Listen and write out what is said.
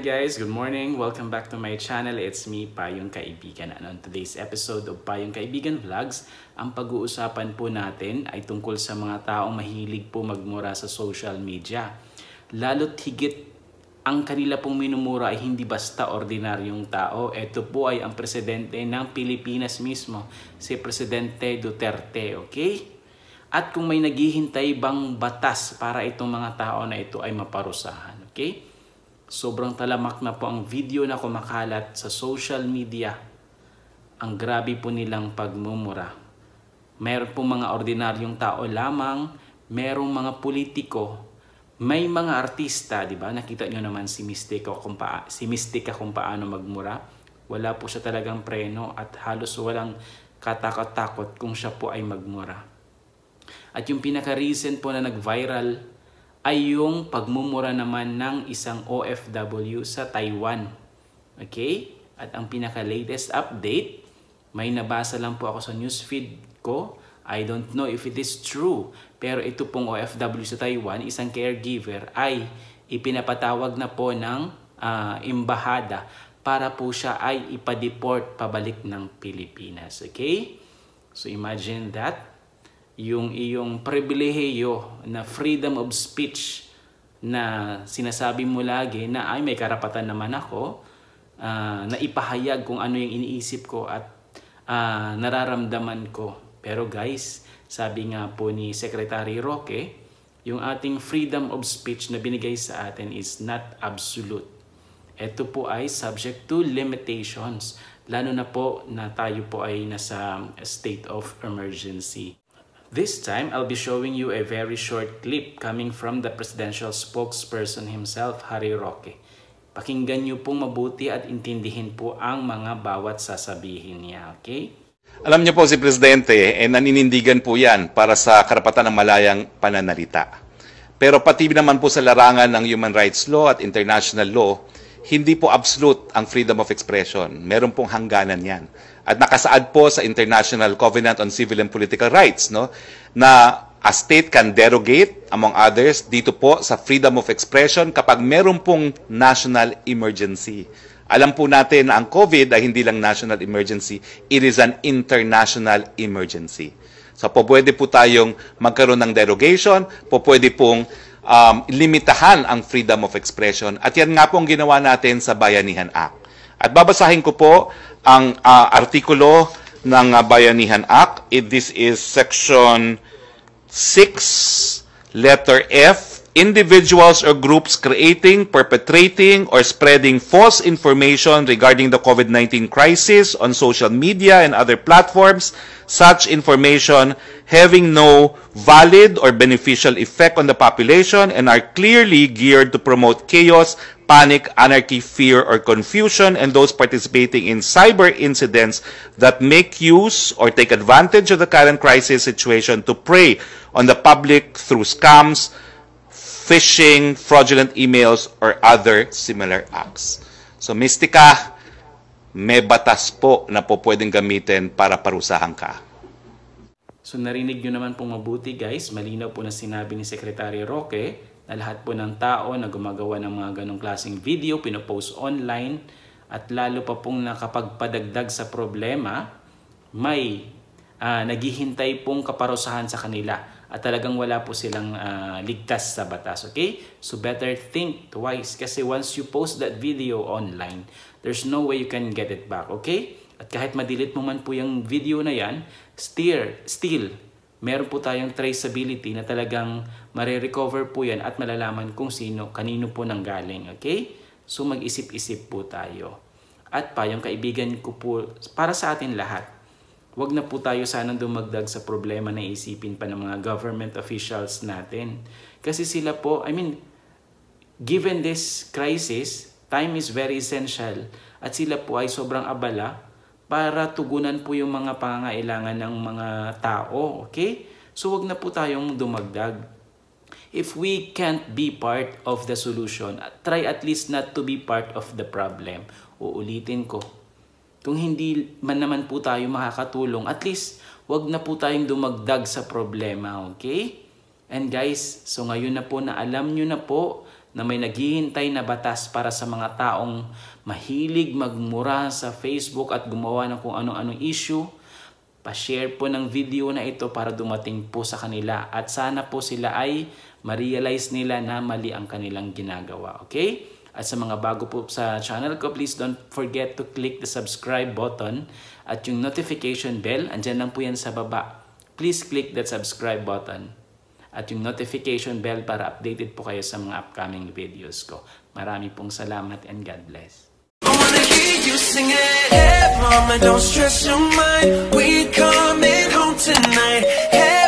guys, good morning. Welcome back to my channel. It's me, Payong Kaibigan. And on today's episode of Payong Kaibigan Vlogs, ang pag-uusapan po natin ay tungkol sa mga taong mahilig po magmura sa social media. Lalo't higit ang kanila pong minumura ay hindi basta ordinaryong tao. Ito po ay ang presidente ng Pilipinas mismo, si Presidente Duterte, okay? At kung may naghihintay bang batas para itong mga tao na ito ay maparusahan, okay? Sobrang talamak na po ang video na kumakalat sa social media. Ang grabe po nilang pagmumura. Meron po mga ordinaryong tao lamang, merong mga politiko, may mga artista, di ba? Nakita nyo naman si Mystica kung, paa, si Mystica kung paano magmura. Wala po siya talagang preno at halos walang katakot-takot kung siya po ay magmura. At yung pinaka-recent po na nag-viral ay yung pagmumura naman ng isang OFW sa Taiwan. Okay? At ang pinaka-latest update, may nabasa lang po ako sa newsfeed ko. I don't know if it is true. Pero ito pong OFW sa Taiwan, isang caregiver, ay ipinapatawag na po ng uh, ah, imbahada para po siya ay ipadeport pabalik ng Pilipinas. Okay? So imagine that yung iyong pribilehiyo na freedom of speech na sinasabi mo lagi na ay may karapatan naman ako uh, na ipahayag kung ano yung iniisip ko at uh, nararamdaman ko. Pero guys, sabi nga po ni Secretary Roque, yung ating freedom of speech na binigay sa atin is not absolute. Ito po ay subject to limitations, lalo na po na tayo po ay nasa state of emergency. This time, I'll be showing you a very short clip coming from the presidential spokesperson himself, Harry Roque. Pakinggan niyo pong mabuti at intindihin po ang mga bawat sasabihin niya, okay? Alam niyo po si Presidente, eh, naninindigan po yan para sa karapatan ng malayang pananalita. Pero pati naman po sa larangan ng human rights law at international law, hindi po absolute ang freedom of expression. Meron pong hangganan yan. At nakasaad po sa International Covenant on Civil and Political Rights no, na a state can derogate, among others, dito po sa freedom of expression kapag meron pong national emergency. Alam po natin na ang COVID ay hindi lang national emergency, it is an international emergency. So po pwede po tayong magkaroon ng derogation, po pwede pong um, limitahan ang freedom of expression. At yan nga po ang ginawa natin sa Bayanihan Act. At babasahin ko po ang uh, artikulo ng uh, Bayanihan Act. It, this is section 6, letter F, individuals or groups creating, perpetrating, or spreading false information regarding the COVID-19 crisis on social media and other platforms, such information having no valid or beneficial effect on the population and are clearly geared to promote chaos, panic, anarchy, fear, or confusion, and those participating in cyber incidents that make use or take advantage of the current crisis situation to prey on the public through scams, phishing, fraudulent emails, or other similar acts. So, Mistika, may batas po na po pwedeng gamitin para parusahan ka. So narinig nyo naman pong mabuti guys, malinaw po na sinabi ni Secretary Roque na lahat po ng tao na gumagawa ng mga ganong klaseng video, pinopost online at lalo pa pong nakapagpadagdag sa problema, may uh, naghihintay pong kaparusahan sa kanila at talagang wala po silang uh, ligtas sa batas. Okay? So better think twice kasi once you post that video online, there's no way you can get it back. Okay? At kahit madilit mo man po yung video na yan, still, still meron po tayong traceability na talagang marerecover po yan at malalaman kung sino, kanino po nang galing. Okay? So mag-isip-isip po tayo. At pa, yung kaibigan ko po, para sa atin lahat, wag na po tayo sana dumagdag sa problema na isipin pa ng mga government officials natin. Kasi sila po, I mean, given this crisis, time is very essential at sila po ay sobrang abala para tugunan po yung mga pangangailangan ng mga tao, okay? So wag na po tayong dumagdag. If we can't be part of the solution, try at least not to be part of the problem. Uulitin ko, kung hindi man naman po tayo makakatulong, at least wag na po tayong dumagdag sa problema, okay? And guys, so ngayon na po na alam nyo na po na may naghihintay na batas para sa mga taong mahilig magmura sa Facebook at gumawa ng kung anong-anong issue, pa-share po ng video na ito para dumating po sa kanila at sana po sila ay ma-realize nila na mali ang kanilang ginagawa. Okay? At sa mga bago po sa channel ko, please don't forget to click the subscribe button at yung notification bell, andyan lang po yan sa baba. Please click that subscribe button at yung notification bell para updated po kayo sa mga upcoming videos ko. Marami pong salamat and God bless. hey, mama, don't stress your mind, we coming home tonight, hey.